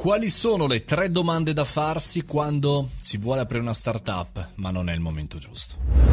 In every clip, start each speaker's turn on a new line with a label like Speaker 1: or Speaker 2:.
Speaker 1: Quali sono le tre domande da farsi quando si vuole aprire una startup ma non è il momento giusto?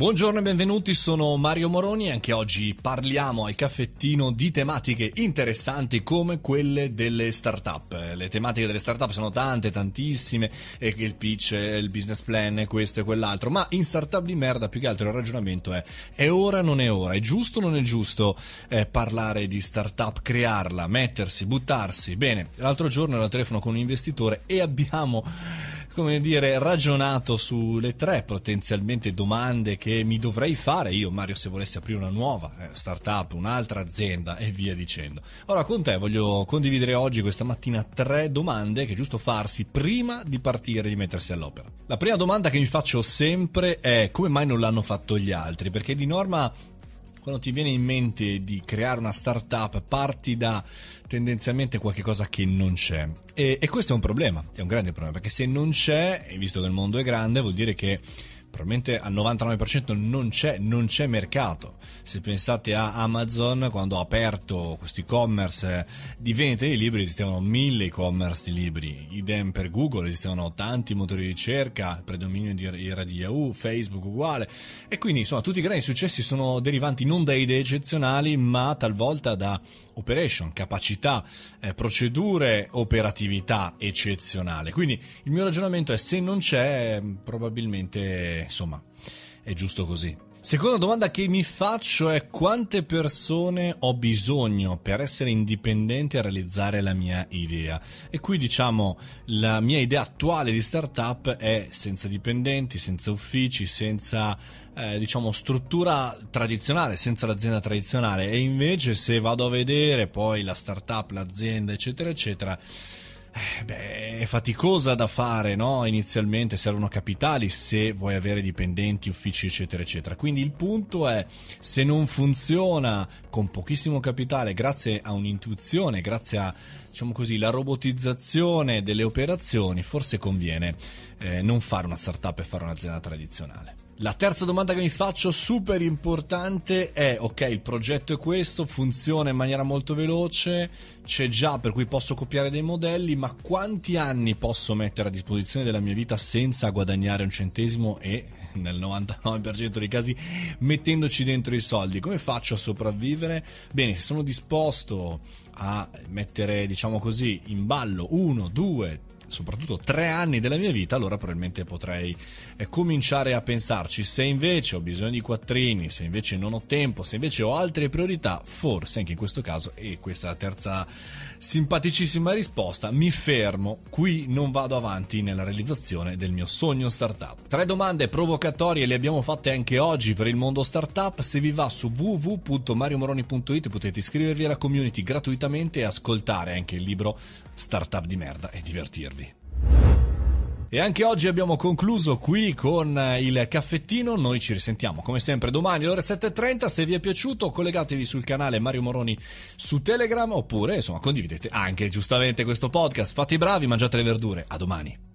Speaker 1: Buongiorno e benvenuti, sono Mario Moroni e anche oggi parliamo al caffettino di tematiche interessanti come quelle delle start-up. Eh, le tematiche delle start-up sono tante, tantissime, e il pitch, il business plan, questo e quell'altro, ma in start-up di merda più che altro il ragionamento è è ora o non è ora, è giusto o non è giusto eh, parlare di start-up, crearla, mettersi, buttarsi? Bene, l'altro giorno ero al telefono con un investitore e abbiamo come dire, ragionato sulle tre potenzialmente domande che mi dovrei fare io, Mario, se volessi aprire una nuova eh, startup, un'altra azienda e via dicendo. Ora con te voglio condividere oggi, questa mattina, tre domande che è giusto farsi prima di partire e di mettersi all'opera. La prima domanda che mi faccio sempre è come mai non l'hanno fatto gli altri? Perché di norma quando ti viene in mente di creare una startup, parti da tendenzialmente qualcosa che non c'è. E, e, questo è un problema, è un grande problema, perché se non c'è, e visto che il mondo è grande, vuol dire che probabilmente al 99% non c'è, non c'è mercato se pensate a Amazon, quando ha aperto questo e-commerce di vendita di libri, esistevano mille e-commerce di libri, idem per Google, esistevano tanti motori di ricerca, predominio di, era di Yahoo, Facebook uguale, e quindi insomma tutti i grandi successi sono derivanti non da idee eccezionali, ma talvolta da operation, capacità, eh, procedure, operatività eccezionale. Quindi il mio ragionamento è se non c'è, probabilmente insomma è giusto così. Seconda domanda che mi faccio è quante persone ho bisogno per essere indipendente e realizzare la mia idea. E qui diciamo la mia idea attuale di startup è senza dipendenti, senza uffici, senza eh, diciamo struttura tradizionale, senza l'azienda tradizionale. E invece se vado a vedere poi la startup, l'azienda, eccetera, eccetera eh, beh, è faticosa da fare, no? Inizialmente servono capitali se vuoi avere dipendenti, uffici, eccetera, eccetera. Quindi il punto è se non funziona con pochissimo capitale, grazie a un'intuizione, grazie a diciamo così, la robotizzazione delle operazioni, forse conviene eh, non fare una startup e fare un'azienda tradizionale. La terza domanda che mi faccio, super importante, è ok, il progetto è questo, funziona in maniera molto veloce, c'è già per cui posso copiare dei modelli, ma quanti anni posso mettere a disposizione della mia vita senza guadagnare un centesimo e nel 99% dei casi mettendoci dentro i soldi? Come faccio a sopravvivere? Bene, se sono disposto a mettere, diciamo così, in ballo uno, due, tre soprattutto tre anni della mia vita, allora probabilmente potrei eh, cominciare a pensarci. Se invece ho bisogno di quattrini, se invece non ho tempo, se invece ho altre priorità, forse anche in questo caso, e questa è la terza simpaticissima risposta, mi fermo. Qui non vado avanti nella realizzazione del mio sogno startup. Tre domande provocatorie le abbiamo fatte anche oggi per il mondo startup. Se vi va su www.mariomoroni.it potete iscrivervi alla community gratuitamente e ascoltare anche il libro Startup di merda e divertirvi. E anche oggi abbiamo concluso qui con eh, il caffettino. Noi ci risentiamo come sempre domani alle ore 7.30. Se vi è piaciuto, collegatevi sul canale Mario Moroni su Telegram oppure insomma condividete anche giustamente questo podcast. Fate i bravi, mangiate le verdure. A domani.